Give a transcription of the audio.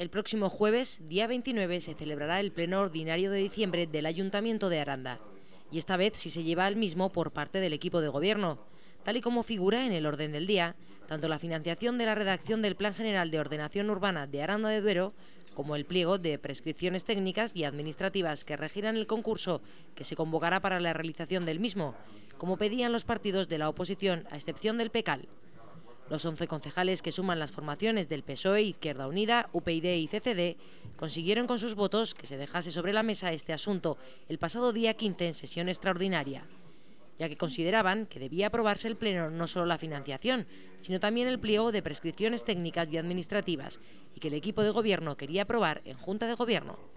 El próximo jueves, día 29, se celebrará el pleno ordinario de diciembre del Ayuntamiento de Aranda. Y esta vez si se lleva el mismo por parte del equipo de gobierno. Tal y como figura en el orden del día, tanto la financiación de la redacción del Plan General de Ordenación Urbana de Aranda de Duero como el pliego de prescripciones técnicas y administrativas que regirán el concurso que se convocará para la realización del mismo, como pedían los partidos de la oposición a excepción del PECAL. Los 11 concejales que suman las formaciones del PSOE, Izquierda Unida, UPyD y CCD consiguieron con sus votos que se dejase sobre la mesa este asunto el pasado día 15 en sesión extraordinaria, ya que consideraban que debía aprobarse el pleno no solo la financiación, sino también el pliego de prescripciones técnicas y administrativas, y que el equipo de gobierno quería aprobar en Junta de Gobierno.